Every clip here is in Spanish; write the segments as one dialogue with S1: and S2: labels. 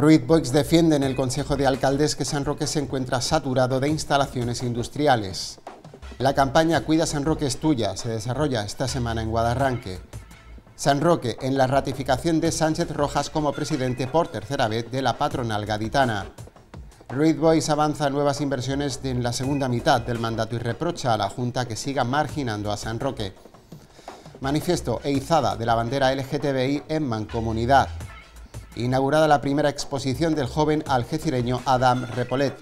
S1: Ruiz Boix defiende en el Consejo de Alcaldes que San Roque se encuentra saturado de instalaciones industriales. La campaña Cuida San Roque es tuya se desarrolla esta semana en Guadarranque. San Roque en la ratificación de Sánchez Rojas como presidente por tercera vez de la patronal gaditana. Ruiz Boix avanza nuevas inversiones en la segunda mitad del mandato y reprocha a la Junta que siga marginando a San Roque. Manifiesto e izada de la bandera LGTBI en Mancomunidad inaugurada la primera exposición del joven algecireño Adam Repolet.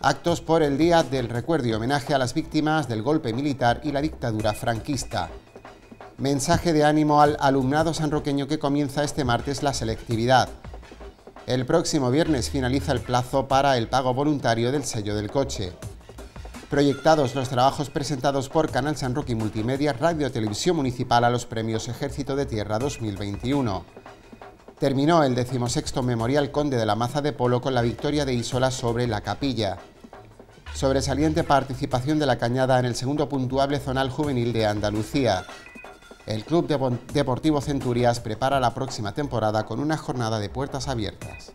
S1: Actos por el Día del Recuerdo y homenaje a las víctimas del golpe militar y la dictadura franquista. Mensaje de ánimo al alumnado sanroqueño que comienza este martes la selectividad. El próximo viernes finaliza el plazo para el pago voluntario del sello del coche. Proyectados los trabajos presentados por Canal San Roque Multimedia Radio Televisión Municipal a los Premios Ejército de Tierra 2021 terminó el decimosexto Memorial Conde de la Maza de Polo con la victoria de Isola sobre la Capilla. Sobresaliente participación de la Cañada en el segundo puntuable zonal juvenil de Andalucía. El Club Deportivo Centurias prepara la próxima temporada con una jornada de puertas abiertas.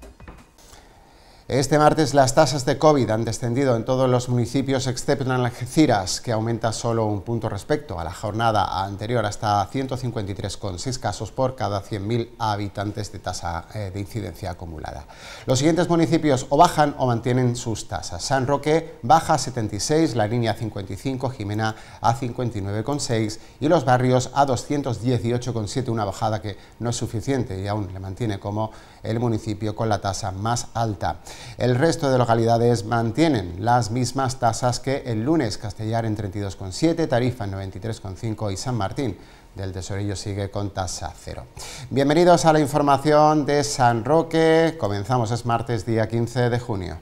S1: Este martes las tasas de COVID han descendido en todos los municipios excepto en Algeciras, que aumenta solo un punto respecto a la jornada anterior, hasta 153,6 casos por cada 100.000 habitantes de tasa eh, de incidencia acumulada. Los siguientes municipios o bajan o mantienen sus tasas. San Roque baja a 76, la línea 55, Jimena a 59,6 y los barrios a 218,7, una bajada que no es suficiente y aún le mantiene como el municipio con la tasa más alta. El resto de localidades mantienen las mismas tasas que el lunes, Castellar en 32,7, Tarifa en 93,5 y San Martín del Tesorillo sigue con tasa cero. Bienvenidos a la información de San Roque, comenzamos es martes día 15 de junio.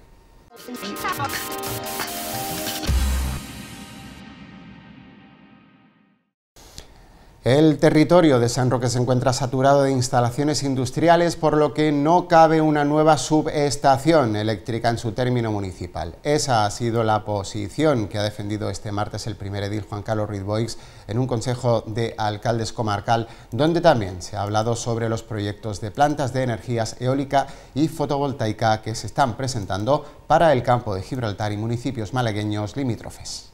S1: El territorio de San Roque se encuentra saturado de instalaciones industriales, por lo que no cabe una nueva subestación eléctrica en su término municipal. Esa ha sido la posición que ha defendido este martes el primer edil Juan Carlos Ridboix en un consejo de alcaldes comarcal, donde también se ha hablado sobre los proyectos de plantas de energías eólica y fotovoltaica que se están presentando para el campo de Gibraltar y municipios malagueños limítrofes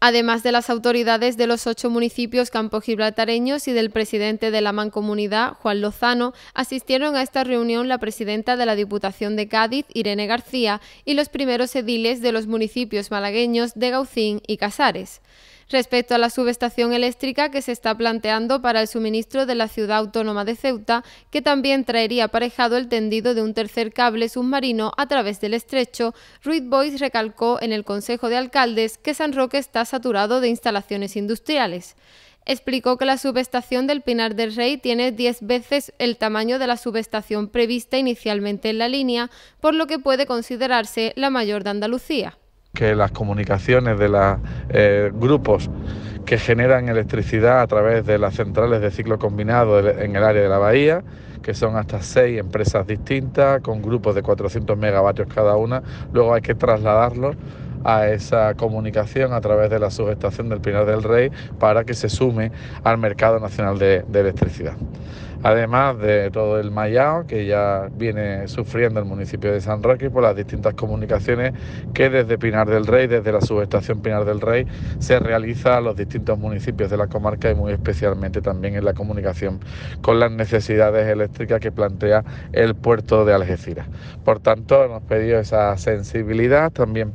S2: además de las autoridades de los ocho municipios gibraltareños y del presidente de la mancomunidad, Juan Lozano, asistieron a esta reunión la presidenta de la Diputación de Cádiz, Irene García, y los primeros ediles de los municipios malagueños de Gaucín y Casares respecto a la subestación eléctrica que se está planteando para el suministro de la ciudad autónoma de Ceuta, que también traería aparejado el tendido de un tercer cable submarino a través del estrecho, Ruiz Boyce recalcó en el Consejo de Alcaldes que San Roque está saturado de instalaciones industriales explicó que la subestación del Pinar del Rey tiene diez veces el tamaño de la subestación prevista inicialmente en la línea, por lo que puede considerarse la mayor de Andalucía
S3: que las comunicaciones de los eh, grupos que generan electricidad a través de las centrales de ciclo combinado en el área de la bahía, que son hasta seis empresas distintas, con grupos de 400 megavatios cada una, luego hay que trasladarlos a esa comunicación a través de la subestación del Pinar del Rey para que se sume al mercado nacional de electricidad además de todo el Mayao que ya viene sufriendo el municipio de San Roque por las distintas comunicaciones que desde Pinar del Rey, desde la subestación Pinar del Rey, se realiza a los distintos municipios de la comarca y muy especialmente también en la comunicación con las necesidades eléctricas que plantea el puerto de Algeciras. Por tanto, hemos pedido esa sensibilidad también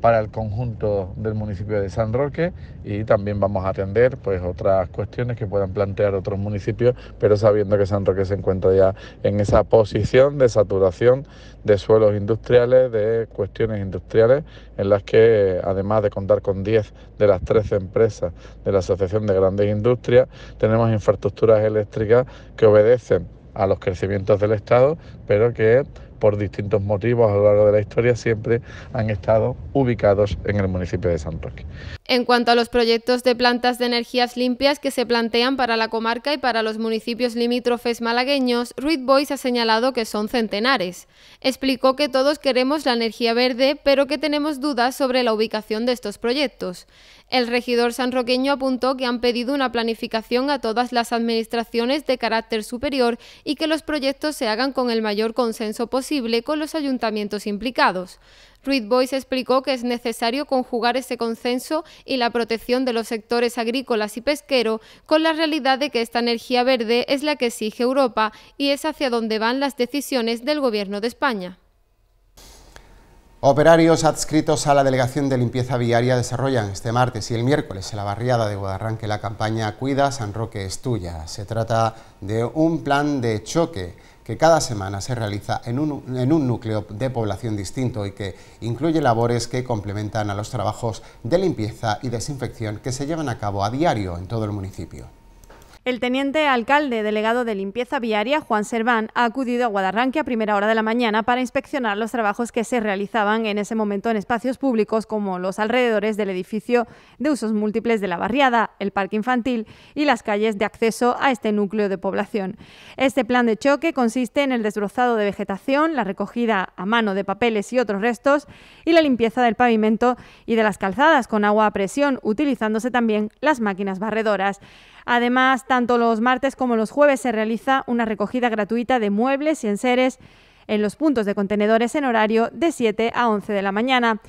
S3: para el conjunto del municipio de San Roque y también vamos a atender pues otras cuestiones que puedan plantear otros municipios, pero sabiendo que San Roque se encuentra ya en esa posición de saturación de suelos industriales, de cuestiones industriales, en las que además de contar con 10 de las 13 empresas de la Asociación de Grandes Industrias, tenemos infraestructuras eléctricas que obedecen a los crecimientos del Estado, pero que por distintos motivos a lo largo de la historia siempre han estado ubicados en el municipio de San Roque.
S2: En cuanto a los proyectos de plantas de energías limpias que se plantean para la comarca y para los municipios limítrofes malagueños, Ruiz Boys ha señalado que son centenares. Explicó que todos queremos la energía verde, pero que tenemos dudas sobre la ubicación de estos proyectos. El regidor sanroqueño apuntó que han pedido una planificación a todas las administraciones de carácter superior y que los proyectos se hagan con el mayor consenso posible con los ayuntamientos implicados. Ruiz Boyce explicó que es necesario conjugar ese consenso y la protección de los sectores agrícolas y pesquero con la realidad de que esta energía verde es la que exige Europa y es hacia donde van las decisiones del Gobierno de España.
S1: Operarios adscritos a la Delegación de Limpieza Viaria desarrollan este martes y el miércoles en la barriada de Guadarranque la campaña Cuida San Roque es tuya. Se trata de un plan de choque que cada semana se realiza en un, en un, núcleo de población distinto y que incluye labores que complementan a los trabajos de limpieza y desinfección que se llevan a cabo a diario en todo el municipio.
S4: El teniente alcalde delegado de limpieza viaria, Juan Serván, ha acudido a Guadarranque a primera hora de la mañana para inspeccionar los trabajos que se realizaban en ese momento en espacios públicos como los alrededores del edificio de usos múltiples de la barriada, el parque infantil y las calles de acceso a este núcleo de población. Este plan de choque consiste en el desbrozado de vegetación, la recogida a mano de papeles y otros restos y la limpieza del pavimento y de las calzadas con agua a presión, utilizándose también las máquinas barredoras. Además, tanto los martes como los jueves se realiza una recogida gratuita de muebles y enseres en los puntos de contenedores en horario de 7 a 11 de la mañana.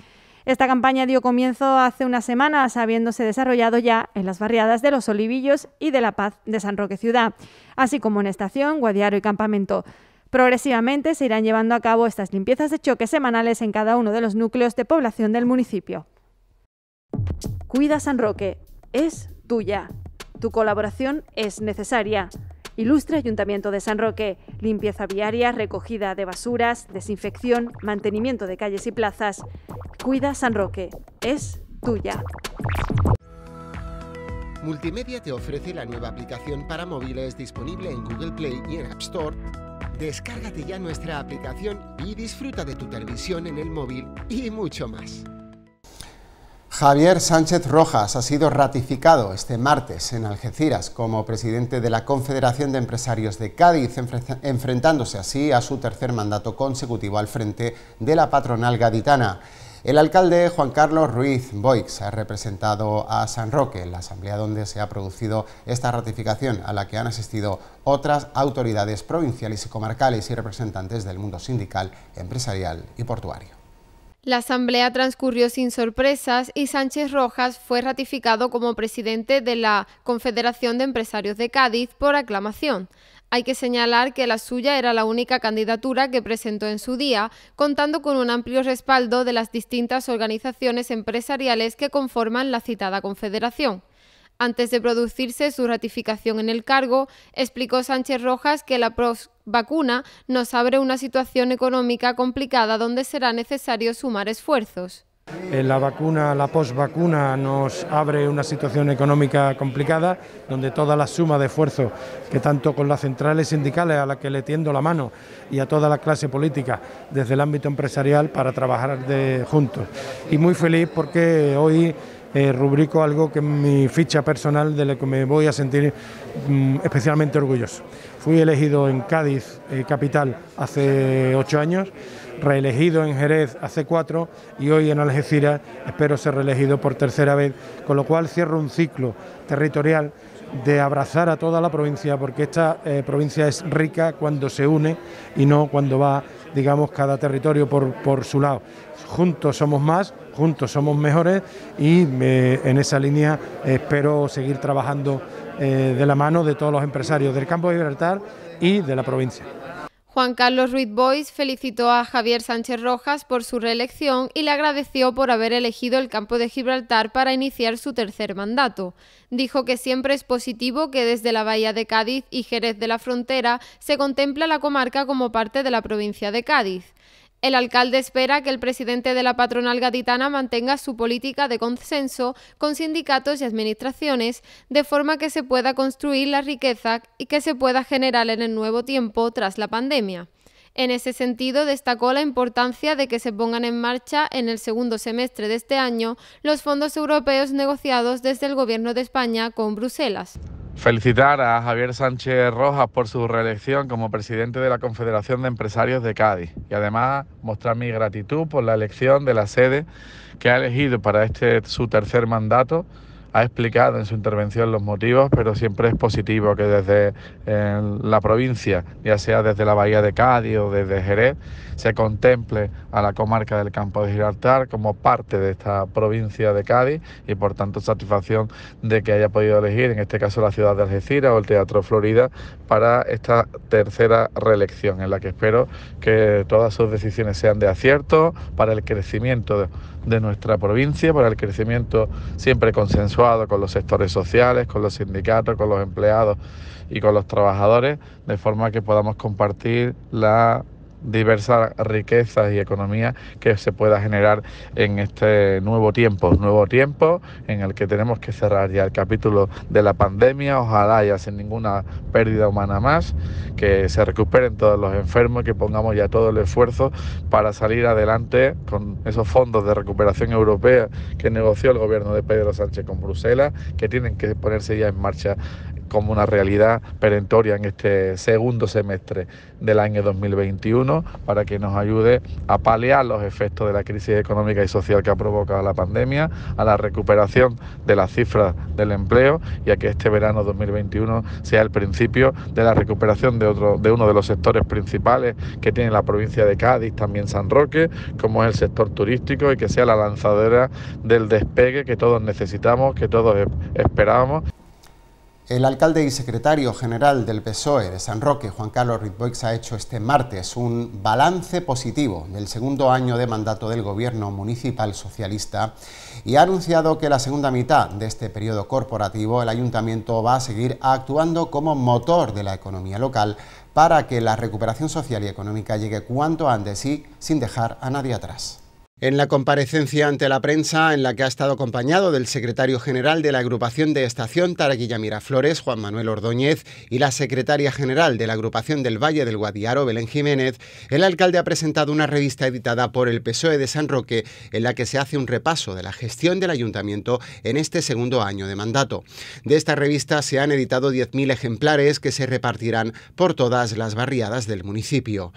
S4: Esta campaña dio comienzo hace unas semanas, habiéndose desarrollado ya en las barriadas de Los Olivillos y de La Paz de San Roque Ciudad, así como en Estación, Guadiaro y Campamento. Progresivamente se irán llevando a cabo estas limpiezas de choque semanales en cada uno de los núcleos de población del municipio. Cuida San Roque, es tuya. Tu colaboración es necesaria. Ilustre Ayuntamiento de San Roque. Limpieza viaria, recogida de basuras, desinfección, mantenimiento de calles y plazas. Cuida San Roque. Es tuya.
S1: Multimedia te ofrece la nueva aplicación para móviles disponible en Google Play y en App Store. Descárgate ya nuestra aplicación y disfruta de tu televisión en el móvil y mucho más. Javier Sánchez Rojas ha sido ratificado este martes en Algeciras como presidente de la Confederación de Empresarios de Cádiz, enfrentándose así a su tercer mandato consecutivo al frente de la patronal gaditana. El alcalde Juan Carlos Ruiz Boix ha representado a San Roque en la asamblea donde se ha producido esta ratificación, a la que han asistido otras autoridades provinciales y comarcales y representantes del mundo sindical, empresarial y portuario.
S2: La asamblea transcurrió sin sorpresas y Sánchez Rojas fue ratificado como presidente de la Confederación de Empresarios de Cádiz por aclamación. Hay que señalar que la suya era la única candidatura que presentó en su día, contando con un amplio respaldo de las distintas organizaciones empresariales que conforman la citada confederación. Antes de producirse su ratificación en el cargo, explicó Sánchez Rojas que la vacuna nos abre una situación económica complicada donde será necesario sumar esfuerzos.
S5: Eh, la vacuna, la vacuna, nos abre una situación económica complicada, donde toda la suma de esfuerzos que tanto con las centrales sindicales a las que le tiendo la mano y a toda la clase política desde el ámbito empresarial para trabajar de, juntos. Y muy feliz porque hoy eh, rubrico algo que en mi ficha personal de la que me voy a sentir mm, especialmente orgulloso. Fui elegido en Cádiz, eh, capital, hace ocho años, reelegido en Jerez hace cuatro y hoy en Algeciras espero ser reelegido por tercera vez, con lo cual cierro un ciclo territorial de abrazar a toda la provincia, porque esta eh, provincia es rica cuando se une y no cuando va, digamos, cada territorio por, por su lado. Juntos somos más, juntos somos mejores y eh, en esa línea espero seguir trabajando eh, de la mano de todos los empresarios del campo de Gibraltar y de la provincia.
S2: Juan Carlos Ruiz Bois felicitó a Javier Sánchez Rojas por su reelección y le agradeció por haber elegido el campo de Gibraltar para iniciar su tercer mandato. Dijo que siempre es positivo que desde la Bahía de Cádiz y Jerez de la Frontera se contempla la comarca como parte de la provincia de Cádiz. El alcalde espera que el presidente de la patronal gaditana mantenga su política de consenso con sindicatos y administraciones, de forma que se pueda construir la riqueza y que se pueda generar en el nuevo tiempo tras la pandemia. En ese sentido, destacó la importancia de que se pongan en marcha en el segundo semestre de este año los fondos europeos negociados desde el Gobierno de España con Bruselas.
S3: Felicitar a Javier Sánchez Rojas por su reelección como presidente de la Confederación de Empresarios de Cádiz y además mostrar mi gratitud por la elección de la sede que ha elegido para este su tercer mandato ha explicado en su intervención los motivos, pero siempre es positivo que desde eh, la provincia, ya sea desde la bahía de Cádiz o desde Jerez, se contemple a la comarca del campo de Gibraltar como parte de esta provincia de Cádiz y por tanto satisfacción de que haya podido elegir, en este caso la ciudad de Algeciras o el Teatro Florida, para esta tercera reelección, en la que espero que todas sus decisiones sean de acierto para el crecimiento de nuestra provincia, para el crecimiento siempre consensuado con los sectores sociales, con los sindicatos, con los empleados y con los trabajadores, de forma que podamos compartir la diversas riquezas y economía que se pueda generar en este nuevo tiempo, nuevo tiempo en el que tenemos que cerrar ya el capítulo de la pandemia, ojalá ya sin ninguna pérdida humana más, que se recuperen todos los enfermos, que pongamos ya todo el esfuerzo para salir adelante con esos fondos de recuperación europea que negoció el gobierno de Pedro Sánchez con Bruselas, que tienen que ponerse ya en marcha como una realidad perentoria en este segundo semestre del año 2021 para que nos ayude a paliar los efectos de la crisis económica y social que ha provocado la pandemia, a la recuperación de las cifras del empleo y a que este verano 2021 sea el principio de la recuperación de, otro, de uno de los sectores principales que tiene la provincia de Cádiz, también San Roque, como es el sector turístico y que sea la lanzadera del despegue que todos
S1: necesitamos, que todos esperamos. El alcalde y secretario general del PSOE de San Roque, Juan Carlos Ritboix, ha hecho este martes un balance positivo del segundo año de mandato del gobierno municipal socialista y ha anunciado que la segunda mitad de este periodo corporativo el ayuntamiento va a seguir actuando como motor de la economía local para que la recuperación social y económica llegue cuanto antes y sin dejar a nadie atrás. En la comparecencia ante la prensa, en la que ha estado acompañado del secretario general de la agrupación de Estación Taraguilla Miraflores, Juan Manuel Ordóñez, y la secretaria general de la agrupación del Valle del Guadiaro, Belén Jiménez, el alcalde ha presentado una revista editada por el PSOE de San Roque, en la que se hace un repaso de la gestión del ayuntamiento en este segundo año de mandato. De esta revista se han editado 10.000 ejemplares que se repartirán por todas las barriadas del municipio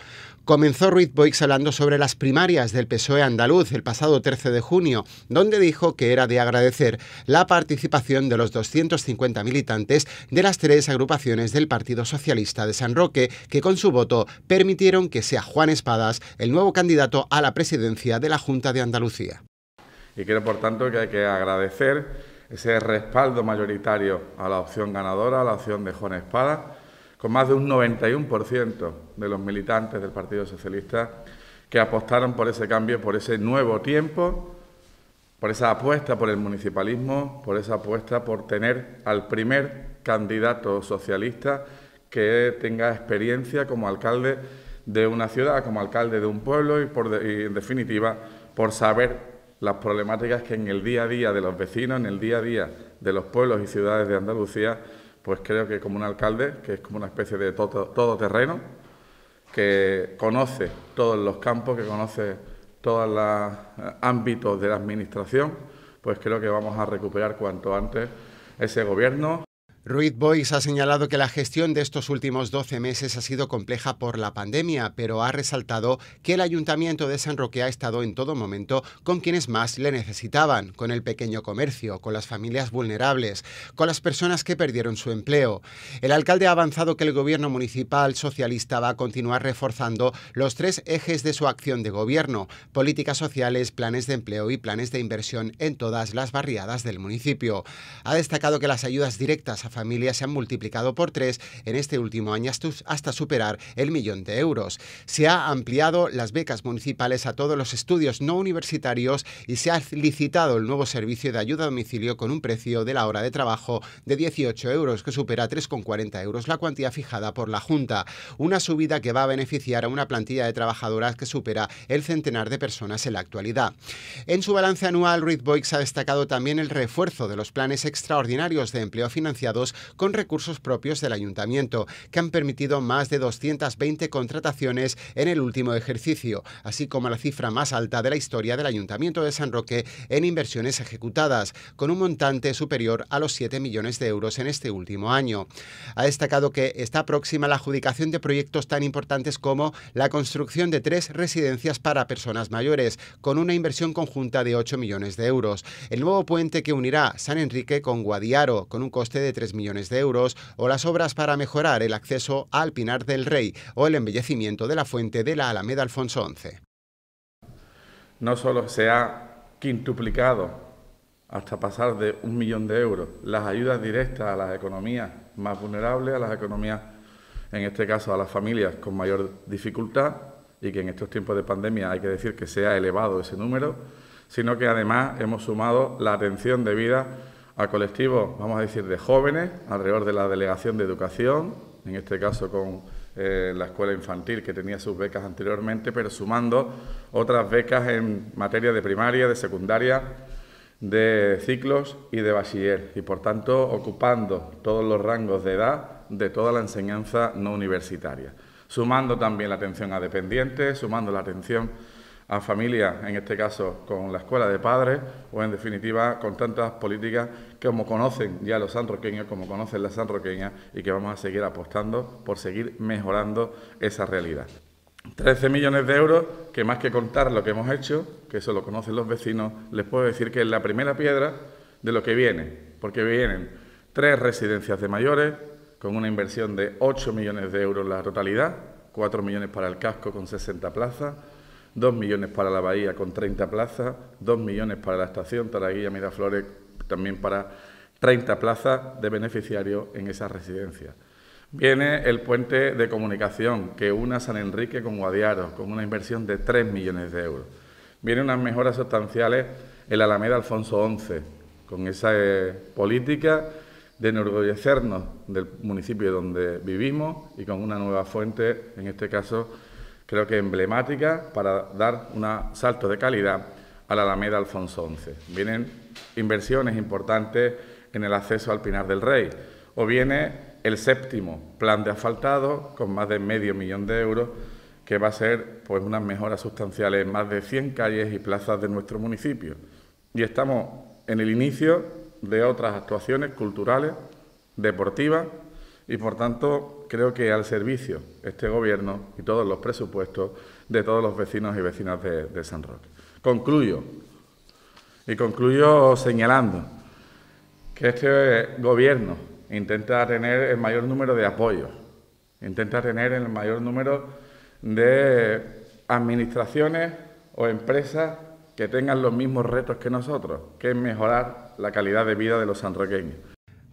S1: comenzó Ruiz Boix hablando sobre las primarias del PSOE andaluz el pasado 13 de junio, donde dijo que era de agradecer la participación de los 250 militantes de las tres agrupaciones del Partido Socialista de San Roque, que con su voto permitieron que sea Juan Espadas el nuevo candidato a la presidencia de la Junta de Andalucía.
S3: Y creo, por tanto, que hay que agradecer ese respaldo mayoritario a la opción ganadora, a la opción de Juan Espadas, con más de un 91% de los militantes del Partido Socialista que apostaron por ese cambio, por ese nuevo tiempo, por esa apuesta por el municipalismo, por esa apuesta por tener al primer candidato socialista que tenga experiencia como alcalde de una ciudad, como alcalde de un pueblo y, en definitiva por saber las problemáticas que en el día a día de los vecinos, en el día a día de los pueblos y ciudades de Andalucía, pues creo que como un alcalde, que es como una especie de todo, terreno, que conoce todos los campos, que conoce todos los ámbitos de la administración, pues creo que vamos
S1: a recuperar cuanto antes ese gobierno. Ruiz Boyce ha señalado que la gestión de estos últimos 12 meses ha sido compleja por la pandemia, pero ha resaltado que el Ayuntamiento de San Roque ha estado en todo momento con quienes más le necesitaban, con el pequeño comercio, con las familias vulnerables, con las personas que perdieron su empleo. El alcalde ha avanzado que el gobierno municipal socialista va a continuar reforzando los tres ejes de su acción de gobierno, políticas sociales, planes de empleo y planes de inversión en todas las barriadas del municipio. Ha destacado que las ayudas directas familias se han multiplicado por tres en este último año hasta superar el millón de euros. Se ha ampliado las becas municipales a todos los estudios no universitarios y se ha licitado el nuevo servicio de ayuda a domicilio con un precio de la hora de trabajo de 18 euros, que supera 3,40 euros la cuantía fijada por la Junta. Una subida que va a beneficiar a una plantilla de trabajadoras que supera el centenar de personas en la actualidad. En su balance anual, Ruiz Boix ha destacado también el refuerzo de los planes extraordinarios de empleo financiado con recursos propios del ayuntamiento, que han permitido más de 220 contrataciones en el último ejercicio, así como la cifra más alta de la historia del ayuntamiento de San Roque en inversiones ejecutadas, con un montante superior a los 7 millones de euros en este último año. Ha destacado que está próxima la adjudicación de proyectos tan importantes como la construcción de tres residencias para personas mayores, con una inversión conjunta de 8 millones de euros, el nuevo puente que unirá San Enrique con Guadiaro, con un coste de 3 millones de euros, o las obras para mejorar el acceso al Pinar del Rey o el embellecimiento de la fuente de la Alameda Alfonso XI. No solo se ha quintuplicado hasta
S3: pasar de un millón de euros las ayudas directas a las economías más vulnerables, a las economías, en este caso a las familias con mayor dificultad, y que en estos tiempos de pandemia hay que decir que se ha elevado ese número, sino que además hemos sumado la atención debida a colectivos, vamos a decir, de jóvenes, alrededor de la Delegación de Educación, en este caso con eh, la escuela infantil que tenía sus becas anteriormente, pero sumando otras becas en materia de primaria, de secundaria, de ciclos y de bachiller, y por tanto ocupando todos los rangos de edad de toda la enseñanza no universitaria, sumando también la atención a dependientes, sumando la atención a familias, en este caso con la escuela de padres, o en definitiva con tantas políticas como conocen ya los sanroqueños, como conocen las sanroqueñas, y que vamos a seguir apostando por seguir mejorando esa realidad. 13 millones de euros, que más que contar lo que hemos hecho, que eso lo conocen los vecinos, les puedo decir que es la primera piedra de lo que viene, porque vienen tres residencias de mayores con una inversión de 8 millones de euros la totalidad, 4 millones para el casco con 60 plazas, 2 millones para la Bahía con 30 plazas, 2 millones para la estación taraguilla Miraflores también para 30 plazas de beneficiarios en esa residencia. Viene el puente de comunicación que una San Enrique con Guadiaro con una inversión de 3 millones de euros. Vienen unas mejoras sustanciales en la Alameda Alfonso XI con esa eh, política de enorgullecernos del municipio donde vivimos y con una nueva fuente, en este caso, creo que emblemática para dar un salto de calidad a la Alameda Alfonso XI. Vienen inversiones importantes en el acceso al Pinar del Rey o viene el séptimo plan de asfaltado con más de medio millón de euros que va a ser pues unas mejoras sustanciales en más de 100 calles y plazas de nuestro municipio. Y estamos en el inicio de otras actuaciones culturales, deportivas y por tanto creo que al servicio este gobierno y todos los presupuestos de todos los vecinos y vecinas de, San Roque. Concluyo, y concluyo señalando que este gobierno intenta tener el mayor número de apoyos, intenta tener el mayor número de administraciones o empresas que tengan los mismos retos que nosotros, que es mejorar la calidad de vida de los sanroqueños.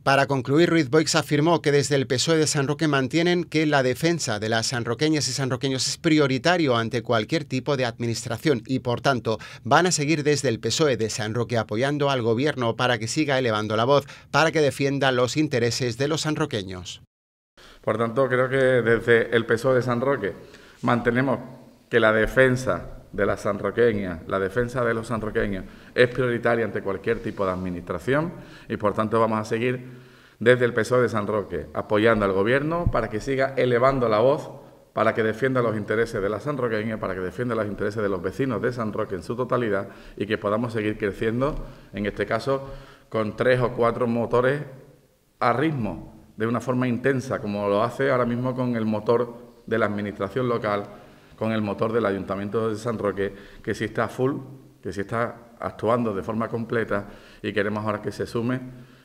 S1: Para concluir, Ruiz Boix afirmó que desde el PSOE de San Roque mantienen que la defensa de las sanroqueñas y sanroqueños es prioritario ante cualquier tipo de administración y, por tanto, van a seguir desde el PSOE de San Roque apoyando al gobierno para que siga elevando la voz, para que defienda los intereses de los sanroqueños. Por tanto, creo que desde el PSOE de San Roque mantenemos que la defensa
S3: de las Sanroqueña, la defensa de los sanroqueños es prioritaria ante cualquier tipo de administración y por tanto vamos a seguir desde el PSOE de San Roque apoyando al gobierno para que siga elevando la voz para que defienda los intereses de la sanroqueña, para que defienda los intereses de los vecinos de San Roque en su totalidad y que podamos seguir creciendo, en este caso, con tres o cuatro motores a ritmo, de una forma intensa, como lo hace ahora mismo con el motor de la administración local con el motor del Ayuntamiento de San Roque, que sí está full, que sí está actuando de forma completa y queremos ahora que se sume,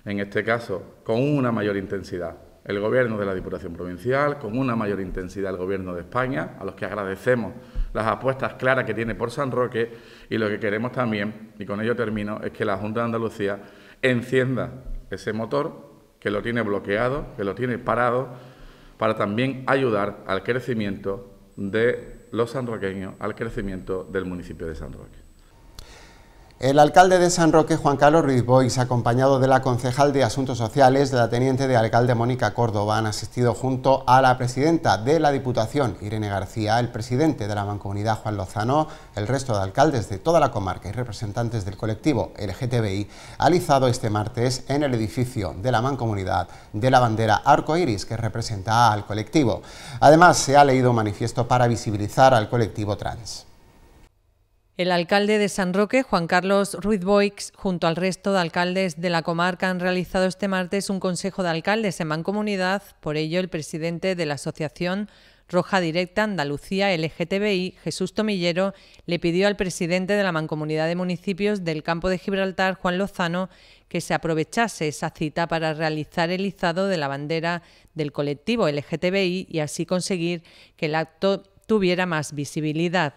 S3: en este caso, con una mayor intensidad. El Gobierno de la Diputación Provincial, con una mayor intensidad el Gobierno de España, a los que agradecemos las apuestas claras que tiene por San Roque y lo que queremos también, y con ello termino, es que la Junta de Andalucía encienda ese motor que lo tiene bloqueado, que lo tiene parado, para también ayudar al crecimiento de los sanroqueños al crecimiento del municipio de San Roque.
S1: El alcalde de San Roque, Juan Carlos Ruiz acompañado de la concejal de Asuntos Sociales, de la teniente de alcalde Mónica Córdoba, han asistido junto a la presidenta de la Diputación, Irene García, el presidente de la Mancomunidad, Juan Lozano, el resto de alcaldes de toda la comarca y representantes del colectivo LGTBI, alizado este martes en el edificio de la Mancomunidad de la bandera arcoiris que representa al colectivo. Además, se ha leído un manifiesto para visibilizar al colectivo trans.
S6: El alcalde de San Roque, Juan Carlos Ruiz Boix, junto al resto de alcaldes de la comarca han realizado este martes un consejo de alcaldes en Mancomunidad. Por ello, el presidente de la Asociación Roja Directa Andalucía LGTBI, Jesús Tomillero, le pidió al presidente de la Mancomunidad de Municipios del Campo de Gibraltar, Juan Lozano, que se aprovechase esa cita para realizar el izado de la bandera del colectivo LGTBI y así conseguir que el acto tuviera más visibilidad.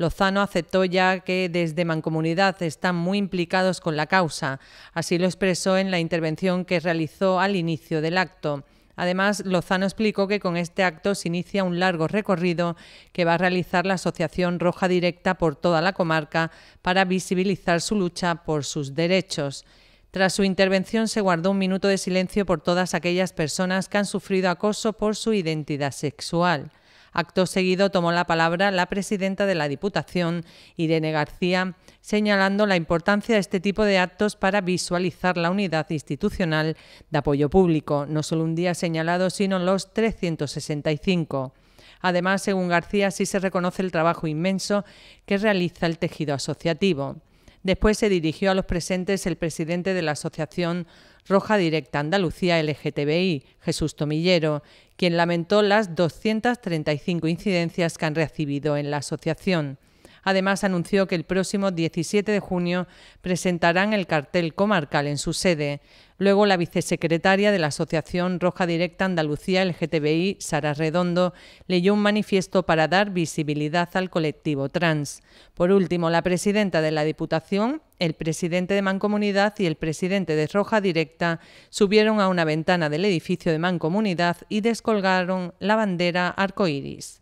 S6: Lozano aceptó ya que desde Mancomunidad están muy implicados con la causa. Así lo expresó en la intervención que realizó al inicio del acto. Además, Lozano explicó que con este acto se inicia un largo recorrido que va a realizar la Asociación Roja Directa por toda la comarca para visibilizar su lucha por sus derechos. Tras su intervención se guardó un minuto de silencio por todas aquellas personas que han sufrido acoso por su identidad sexual. Acto seguido tomó la palabra la presidenta de la Diputación, Irene García, señalando la importancia de este tipo de actos para visualizar la unidad institucional de apoyo público, no solo un día señalado, sino los 365. Además, según García, sí se reconoce el trabajo inmenso que realiza el tejido asociativo. Después se dirigió a los presentes el presidente de la Asociación Roja Directa Andalucía LGTBI, Jesús Tomillero, quien lamentó las 235 incidencias que han recibido en la asociación. Además, anunció que el próximo 17 de junio presentarán el cartel comarcal en su sede. Luego, la vicesecretaria de la Asociación Roja Directa Andalucía LGTBI, Sara Redondo, leyó un manifiesto para dar visibilidad al colectivo trans. Por último, la presidenta de la Diputación, el presidente de Mancomunidad y el presidente de Roja Directa subieron a una ventana del edificio de Mancomunidad y descolgaron la bandera arcoíris.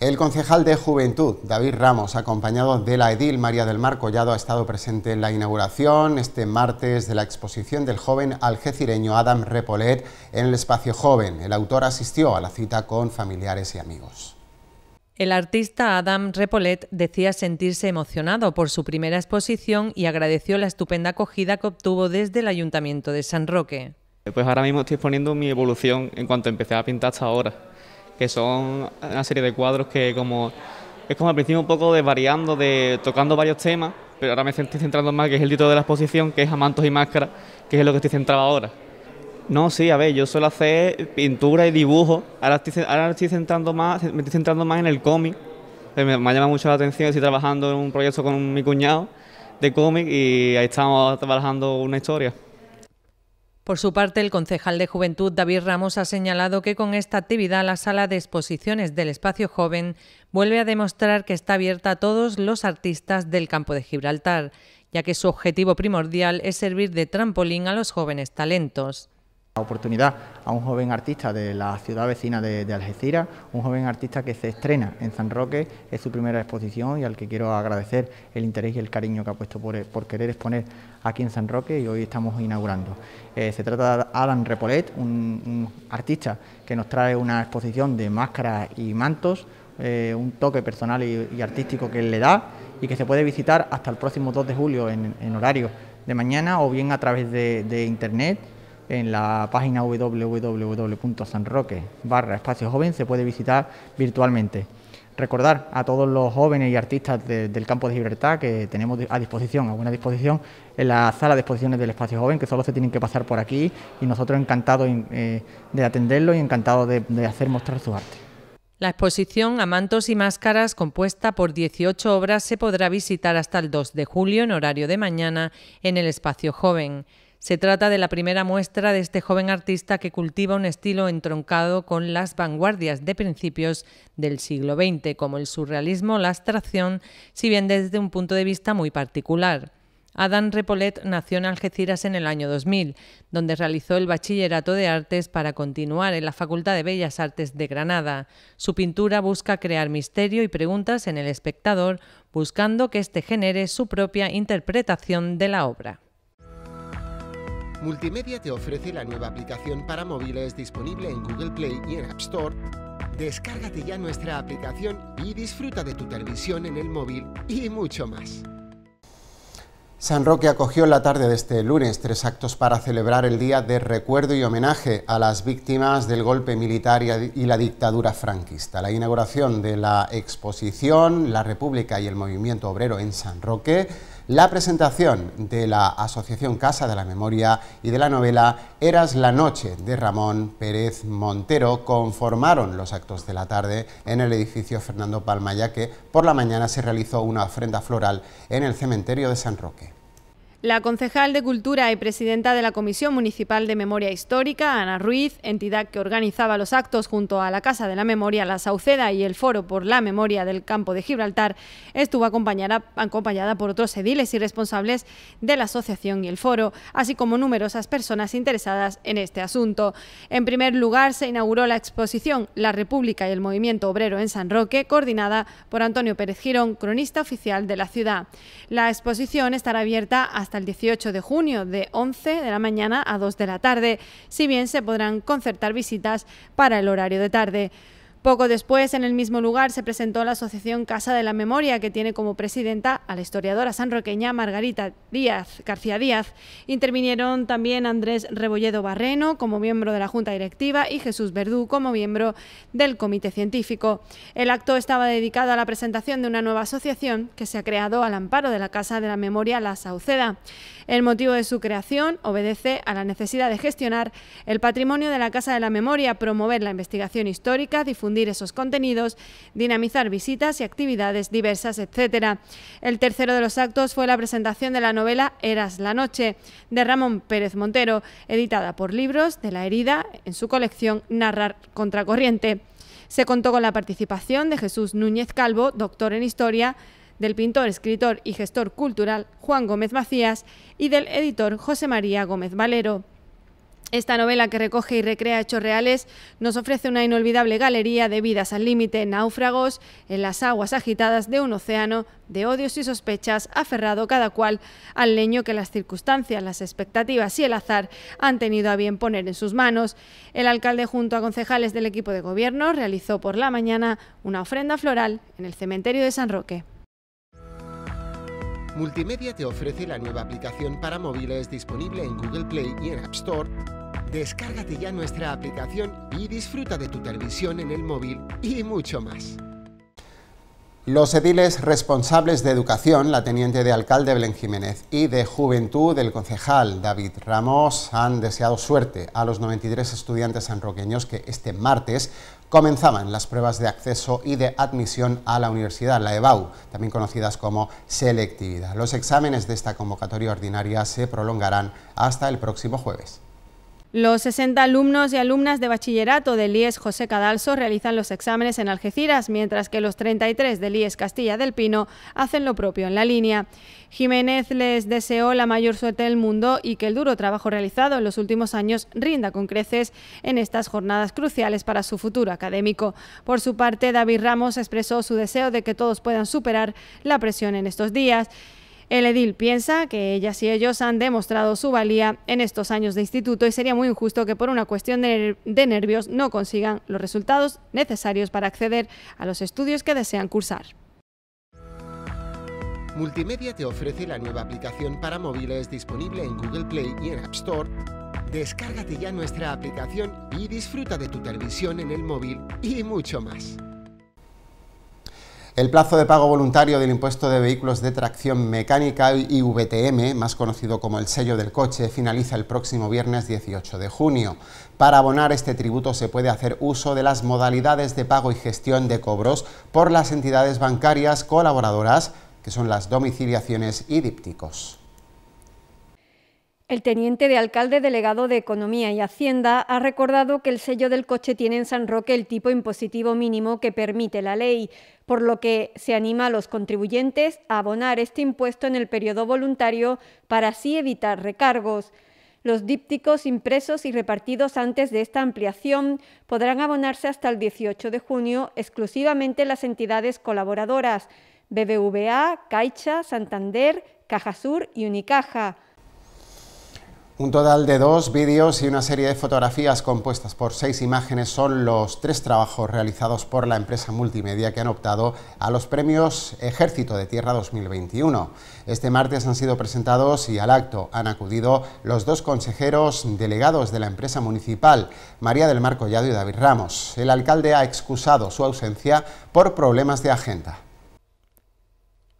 S1: El concejal de Juventud, David Ramos, acompañado de la edil María del Mar Collado, ha estado presente en la inauguración este martes de la exposición del joven algecireño Adam Repolet en el espacio joven. El autor asistió a la cita con familiares y amigos.
S6: El artista Adam Repolet decía sentirse emocionado por su primera exposición y agradeció la estupenda acogida que obtuvo desde el Ayuntamiento de San Roque.
S7: Pues ahora mismo estoy exponiendo mi evolución en cuanto empecé a pintar hasta ahora que son una serie de cuadros que como es como al principio un poco de variando, de tocando varios temas, pero ahora me estoy centrando más que es el título de la exposición, que es Amantos y Máscaras, que es lo que estoy centrado ahora. No, sí, a ver, yo suelo hacer pintura y dibujo, ahora estoy, ahora más, me estoy centrando más en el cómic, me, me, ha llamado mucho la atención, estoy trabajando en un proyecto con mi cuñado de cómic y ahí estamos trabajando una historia.
S6: Por su parte, el concejal de Juventud David Ramos ha señalado que con esta actividad la sala de exposiciones del espacio joven vuelve a demostrar que está abierta a todos los artistas del campo de Gibraltar, ya que su objetivo primordial es servir de trampolín a los jóvenes talentos.
S7: La oportunidad a un joven artista de la ciudad vecina de, Algeciras, un joven artista que se estrena en San Roque, es su primera exposición y al que quiero agradecer el interés y el cariño que ha puesto por, querer exponer aquí en San Roque y hoy estamos inaugurando. Eh, se trata de Alan Repolet, un, artista que nos trae una exposición de máscaras y mantos, eh, un toque personal y, artístico que le da y que se puede visitar hasta el próximo 2 de julio en, horario de mañana o bien a través de internet en la página www.sanroque barra joven se puede visitar virtualmente. Recordar a todos los jóvenes y artistas del campo de libertad que tenemos a disposición, a buena disposición, en la sala de exposiciones del espacio joven, que solo se tienen que pasar por aquí y nosotros encantados eh, de atenderlo... y encantados de, de hacer mostrar su arte.
S6: La exposición a mantos y Máscaras, compuesta por 18 obras, se podrá visitar hasta el 2 de julio en horario de mañana en el Espacio Joven. Se trata de la primera muestra de este joven artista que cultiva un estilo entroncado con las vanguardias de principios del siglo XX, como el surrealismo, la abstracción, si bien desde un punto de vista muy particular. Adán Repolet nació en Algeciras en el año 2000, donde realizó el bachillerato de artes para continuar en la Facultad de Bellas Artes de Granada. Su pintura busca crear misterio y preguntas en el espectador, buscando que éste genere su propia interpretación de la obra.
S1: Multimedia te ofrece la nueva aplicación para móviles disponible en Google Play y en App Store. Descárgate ya nuestra aplicación y disfruta de tu televisión en el móvil y mucho más. San Roque acogió en la tarde de este lunes tres actos para celebrar el Día de Recuerdo y Homenaje a las víctimas del golpe militar y la dictadura franquista. La inauguración de la exposición La República y el Movimiento Obrero en San Roque la presentación de la Asociación Casa de la Memoria y de la novela Eras la Noche de Ramón Pérez Montero conformaron los actos de la tarde en el edificio Fernando Palma, que por la mañana se realizó una ofrenda floral en el cementerio de San Roque.
S4: La concejal de Cultura y presidenta de la Comisión Municipal de Memoria Histórica, Ana Ruiz, entidad que organizaba los actos junto a la Casa de la Memoria La Sauceda y el Foro por la Memoria del Campo de Gibraltar, estuvo acompañada, por otros ediles y responsables de la asociación y el foro, así como numerosas personas interesadas en este asunto. En primer lugar, se inauguró la exposición La República y el Movimiento Obrero en San Roque, coordinada por Antonio Pérez Girón, cronista oficial de la ciudad. La exposición estará abierta hasta el 18 de junio de 11 de la mañana a 2 de la tarde, si bien se podrán concertar visitas para el horario de tarde. Poco después, en el mismo lugar, se presentó la Asociación Casa de la Memoria, que tiene como presidenta a la historiadora sanroqueña Margarita Díaz, García Díaz. Intervinieron también Andrés Rebolledo Barreno como miembro de la Junta Directiva y Jesús Verdú como miembro del Comité Científico. El acto estaba dedicado a la presentación de una nueva asociación que se ha creado al amparo de la Casa de la Memoria La Sauceda. El motivo de su creación obedece a la necesidad de gestionar el patrimonio de la Casa de la Memoria, promover la investigación histórica, difundir esos contenidos, dinamizar visitas y actividades diversas, etcétera. El tercero de los actos fue la presentación de la novela Eras la Noche, de Ramón Pérez Montero, editada por Libros de la Herida en su colección Narrar Contracorriente. Se contó con la participación de Jesús Núñez Calvo, doctor en historia, del pintor, escritor y gestor cultural Juan Gómez Macías y del editor José María Gómez Valero. Esta novela que recoge y recrea hechos reales nos ofrece una inolvidable galería de vidas al límite, náufragos, en las aguas agitadas de un océano de odios y sospechas, aferrado cada cual al leño que las circunstancias, las expectativas y el azar han tenido a bien poner en sus manos. El alcalde junto a concejales del equipo de gobierno realizó por la mañana una ofrenda floral en el cementerio de San Roque.
S1: Multimedia te ofrece la nueva aplicación para móviles disponible en Google Play y en App Store Descárgate ya nuestra aplicación y disfruta de tu televisión en el móvil y mucho más. Los ediles responsables de educación, la teniente de alcalde Belén Jiménez y de juventud, el concejal David Ramos, han deseado suerte a los 93 estudiantes sanroqueños que este martes comenzaban las pruebas de acceso y de admisión a la universidad, la EBAU, también conocidas como selectividad. Los exámenes de esta convocatoria ordinaria se prolongarán hasta el próximo jueves.
S4: Los 60 alumnos y alumnas de bachillerato del IES José Cadalso realizan los exámenes en Algeciras, mientras que los 33 del IES Castilla del Pino hacen lo propio en la línea. Jiménez les deseó la mayor suerte del mundo y que el duro trabajo realizado en los últimos años rinda con creces en estas jornadas cruciales para su futuro académico. Por su parte, David Ramos expresó su deseo de que todos puedan superar la presión en estos días. El edil piensa que ellas y ellos han demostrado su valía en estos años de instituto y sería muy injusto que por una cuestión de, de nervios no consigan los resultados necesarios para acceder a los estudios que desean cursar.
S1: Multimedia te ofrece la nueva aplicación para móviles disponible en Google Play y en App Store. Descárgate ya nuestra aplicación y disfruta de tu televisión en el móvil y mucho más. El plazo de pago voluntario del impuesto de vehículos de tracción mecánica y VTM, más conocido como el sello del coche, finaliza el próximo viernes 18 de junio. Para abonar este tributo se puede hacer uso de las modalidades de pago y gestión de cobros por las entidades bancarias colaboradoras, que son las domiciliaciones y dípticos.
S4: El teniente de alcalde delegado de Economía y Hacienda ha recordado que el sello del coche tiene en San Roque el tipo impositivo mínimo que permite la ley, por lo que se anima a los contribuyentes a abonar este impuesto en el periodo voluntario para así evitar recargos. Los dípticos impresos y repartidos antes de esta ampliación podrán abonarse hasta el 18 de junio exclusivamente las entidades colaboradoras BBVA, Caixa, Santander, Cajasur y Unicaja.
S1: Un total de dos vídeos y una serie de fotografías compuestas por seis imágenes son los tres trabajos realizados por la empresa multimedia que han optado a los premios Ejército de Tierra 2021. Este martes han sido presentados y al acto han acudido los dos consejeros delegados de la empresa municipal, María del Mar Collado y David Ramos. El alcalde ha excusado su ausencia por problemas de agenda.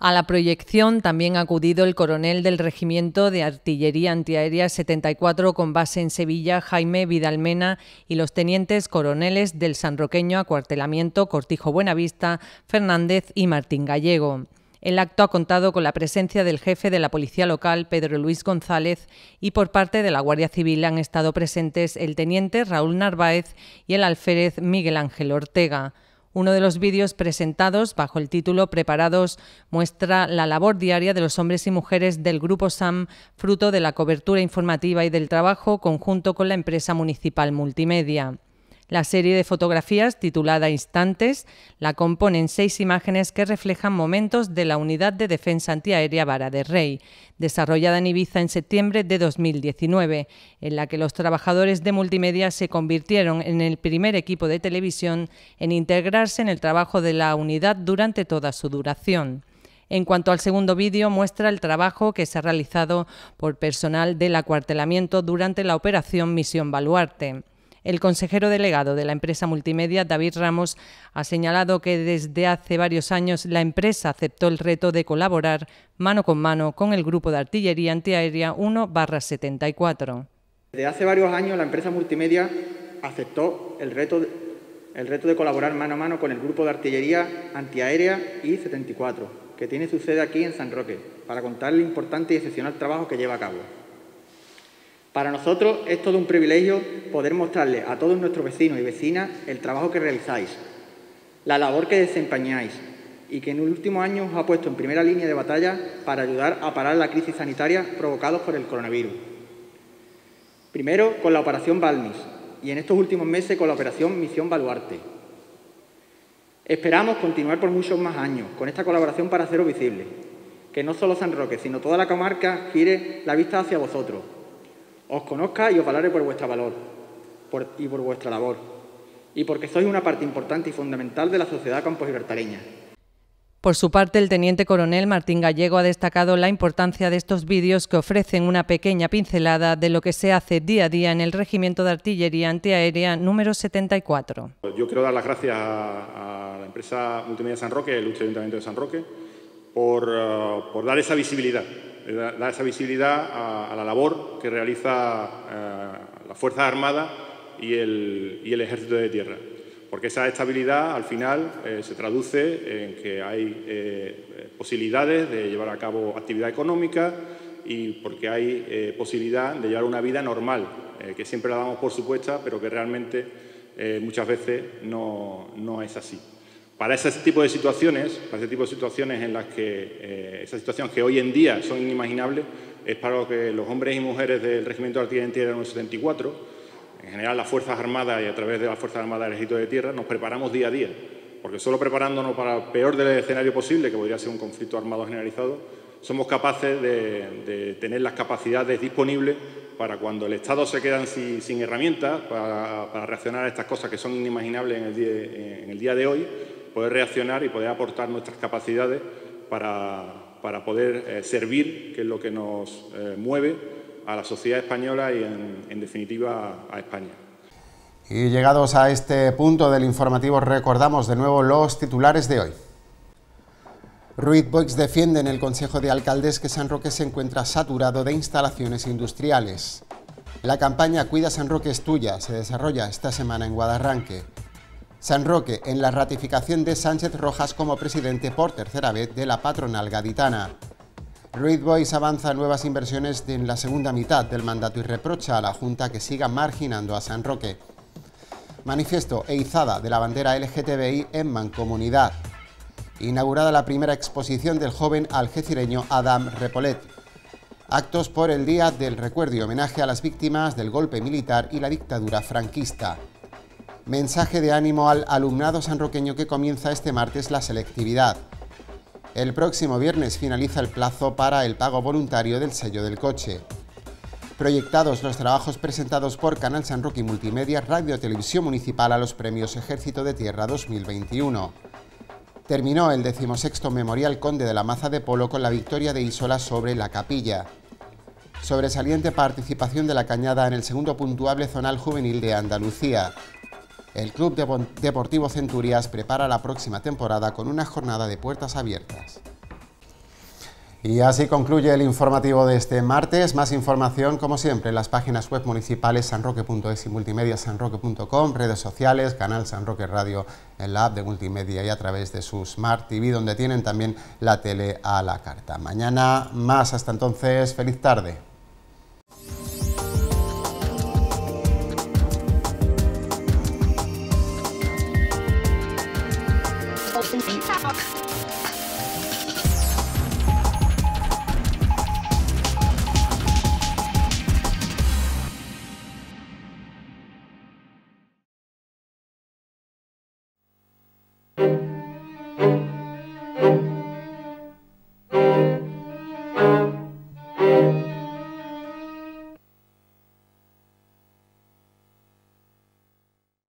S6: A la proyección también ha acudido el coronel del Regimiento de Artillería Antiaérea 74 con base en Sevilla, Jaime Vidalmena, y los tenientes coroneles del sanroqueño acuartelamiento Cortijo Buenavista, Fernández y Martín Gallego. El acto ha contado con la presencia del jefe de la Policía Local, Pedro Luis González, y por parte de la Guardia Civil han estado presentes el teniente Raúl Narváez y el alférez Miguel Ángel Ortega. Uno de los vídeos presentados bajo el título Preparados muestra la labor diaria de los hombres y mujeres del Grupo SAM, fruto de la cobertura informativa y del trabajo conjunto con la empresa municipal multimedia. La serie de fotografías, titulada Instantes, la componen seis imágenes que reflejan momentos de la Unidad de Defensa Antiaérea Vara de Rey, desarrollada en Ibiza en septiembre de 2019, en la que los trabajadores de multimedia se convirtieron en el primer equipo de televisión en integrarse en el trabajo de la unidad durante toda su duración. En cuanto al segundo vídeo, muestra el trabajo que se ha realizado por personal del acuartelamiento durante la operación Misión Baluarte. El consejero delegado de la empresa multimedia, David Ramos, ha señalado que desde hace varios años la empresa aceptó el reto de colaborar mano con mano con el grupo de artillería antiaérea 1-74.
S7: Desde hace varios años la empresa multimedia aceptó el reto, el reto de colaborar mano a mano con el grupo de artillería antiaérea I-74, que tiene su sede aquí en San Roque, para contar el importante y excepcional trabajo que lleva a cabo. Para nosotros es todo un privilegio poder mostrarle a todos nuestros vecinos y vecinas el trabajo que realizáis, la labor que desempeñáis y que en los últimos años os ha puesto en primera línea de batalla para ayudar a parar la crisis sanitaria provocada por el coronavirus. Primero con la operación Balmis y en estos últimos meses con la operación Misión Baluarte. Esperamos continuar por muchos más años con esta colaboración para haceros visible, que no solo San Roque, sino toda la comarca gire la vista hacia vosotros os conozca y os valore por vuestra valor y por vuestra labor, y porque sois una parte importante y fundamental de la sociedad camposlibertareña.
S6: Por su parte, el teniente coronel Martín Gallego ha destacado la importancia de estos vídeos que ofrecen una pequeña pincelada de lo que se hace día a día en el Regimiento de Artillería Antiaérea número 74.
S8: Yo quiero dar las gracias a, la empresa Multimedia San Roque, el de Ayuntamiento de San Roque, por, eh, por dar esa visibilidad eh, da, esa visibilidad a, la labor que realiza eh, la fuerza armada y el, Ejército de Tierra. Porque esa estabilidad al final eh, se traduce en que hay posibilidades de llevar a cabo actividad económica y porque hay posibilidad de llevar una vida normal, que siempre la damos por supuesta, pero que realmente muchas veces no es así. Para ese tipo de situaciones, para ese tipo de situaciones en las que eh, esa situación que hoy en día son inimaginables, es para lo que los hombres y mujeres del Regimiento de Artillería en Tierra 74, en general las Fuerzas Armadas y a través de las Fuerzas Armadas del Ejército de Tierra, nos preparamos día a día. Porque solo preparándonos para el peor del escenario posible, que podría ser un conflicto armado generalizado, somos capaces de, tener las capacidades disponibles para cuando el Estado se queda sin, herramientas para, reaccionar a estas cosas que son inimaginables en en el día de hoy poder reaccionar y poder aportar nuestras capacidades para, para poder eh, servir, que es lo que nos eh, mueve a la sociedad española y, en, en definitiva, a España.
S1: Y llegados a este punto del informativo, recordamos de nuevo los titulares de hoy. Ruiz Boix defiende en el Consejo de Alcaldes que San Roque se encuentra saturado de instalaciones industriales. La campaña Cuida San Roque es tuya se desarrolla esta semana en Guadarranque. San Roque en la ratificación de Sánchez Rojas como presidente por tercera vez de la patronal gaditana. Ruiz Boys avanza nuevas inversiones en la segunda mitad del mandato y reprocha a la Junta que siga marginando a San Roque. Manifiesto e izada de la bandera LGTBI en Mancomunidad. Inaugurada la primera exposición del joven algecireño Adam Repolet. Actos por el Día del Recuerdo y homenaje a las víctimas del golpe militar y la dictadura franquista. Mensaje de ánimo al alumnado sanroqueño que comienza este martes la selectividad. El próximo viernes finaliza el plazo para el pago voluntario del sello del coche. Proyectados los trabajos presentados por Canal San Roque Multimedia Radio Televisión Municipal a los Premios Ejército de Tierra 2021. Terminó el decimosexto Memorial Conde de la Maza de Polo con la victoria de Isola sobre la Capilla. Sobresaliente participación de la Cañada en el segundo puntuable zonal juvenil de Andalucía. El Club Deportivo Centurias prepara la próxima temporada con una jornada de puertas abiertas. Y así concluye el informativo de este martes. Más información, como siempre, en las páginas web municipales sanroque.es y multimedia sanroque.com, redes sociales, canal San Roque Radio en la app de multimedia y a través de su Smart TV, donde tienen también la tele a la carta. Mañana más. Hasta entonces, feliz tarde.
S7: Baba.